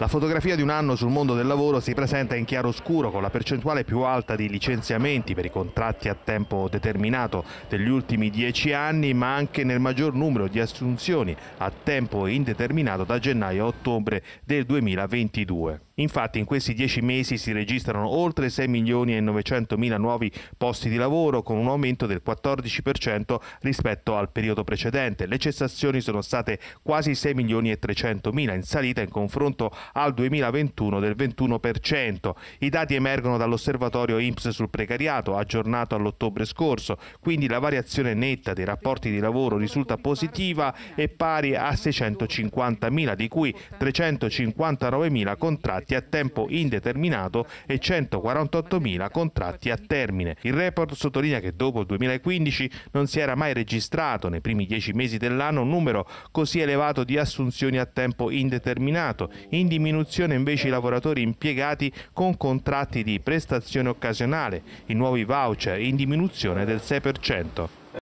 La fotografia di un anno sul mondo del lavoro si presenta in chiaro scuro con la percentuale più alta di licenziamenti per i contratti a tempo determinato degli ultimi dieci anni, ma anche nel maggior numero di assunzioni a tempo indeterminato da gennaio a ottobre del 2022. Infatti in questi dieci mesi si registrano oltre 6 milioni e 900 mila nuovi posti di lavoro con un aumento del 14% rispetto al periodo precedente. Le cessazioni sono state quasi 6 milioni e 300 mila in salita in confronto al 2021 del 21%. I dati emergono dall'osservatorio IMSS sul precariato aggiornato all'ottobre scorso, quindi la variazione netta dei rapporti di lavoro risulta positiva e pari a 650 mila, di cui 359 mila contratti contratti a tempo indeterminato e 148.000 contratti a termine. Il report sottolinea che dopo il 2015 non si era mai registrato nei primi dieci mesi dell'anno un numero così elevato di assunzioni a tempo indeterminato, in diminuzione invece i lavoratori impiegati con contratti di prestazione occasionale, i nuovi voucher in diminuzione del 6%.